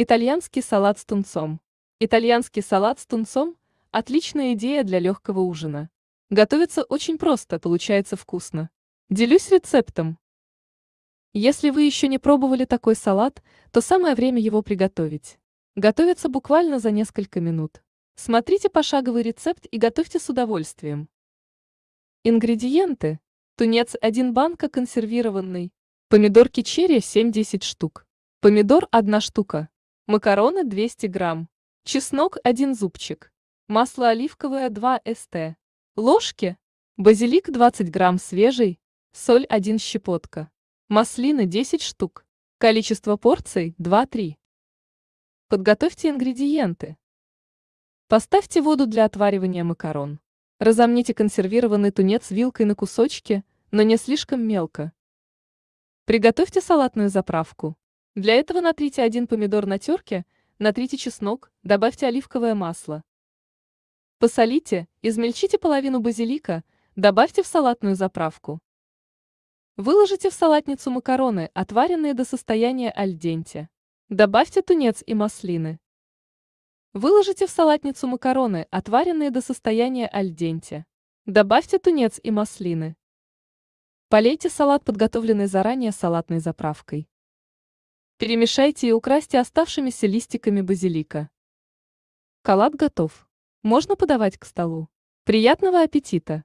Итальянский салат с тунцом. Итальянский салат с тунцом – отличная идея для легкого ужина. Готовится очень просто, получается вкусно. Делюсь рецептом. Если вы еще не пробовали такой салат, то самое время его приготовить. Готовится буквально за несколько минут. Смотрите пошаговый рецепт и готовьте с удовольствием. Ингредиенты. Тунец 1 банка консервированный. Помидорки черри 7-10 штук. Помидор 1 штука макароны 200 грамм, чеснок 1 зубчик, масло оливковое 2 ст, ложки, базилик 20 грамм свежий, соль 1 щепотка, маслины 10 штук, количество порций 2-3. Подготовьте ингредиенты. Поставьте воду для отваривания макарон. Разомните консервированный тунец вилкой на кусочки, но не слишком мелко. Приготовьте салатную заправку. Для этого натрите один помидор на терке, натрите чеснок, добавьте оливковое масло. Посолите, измельчите половину базилика, добавьте в салатную заправку. Выложите в салатницу макароны, отваренные до состояния альденте. Добавьте тунец и маслины. Выложите в салатницу макароны, отваренные до состояния альденте. Добавьте тунец и маслины. Полейте салат, подготовленный заранее салатной заправкой. Перемешайте и украсьте оставшимися листиками базилика. Калат готов. Можно подавать к столу. Приятного аппетита!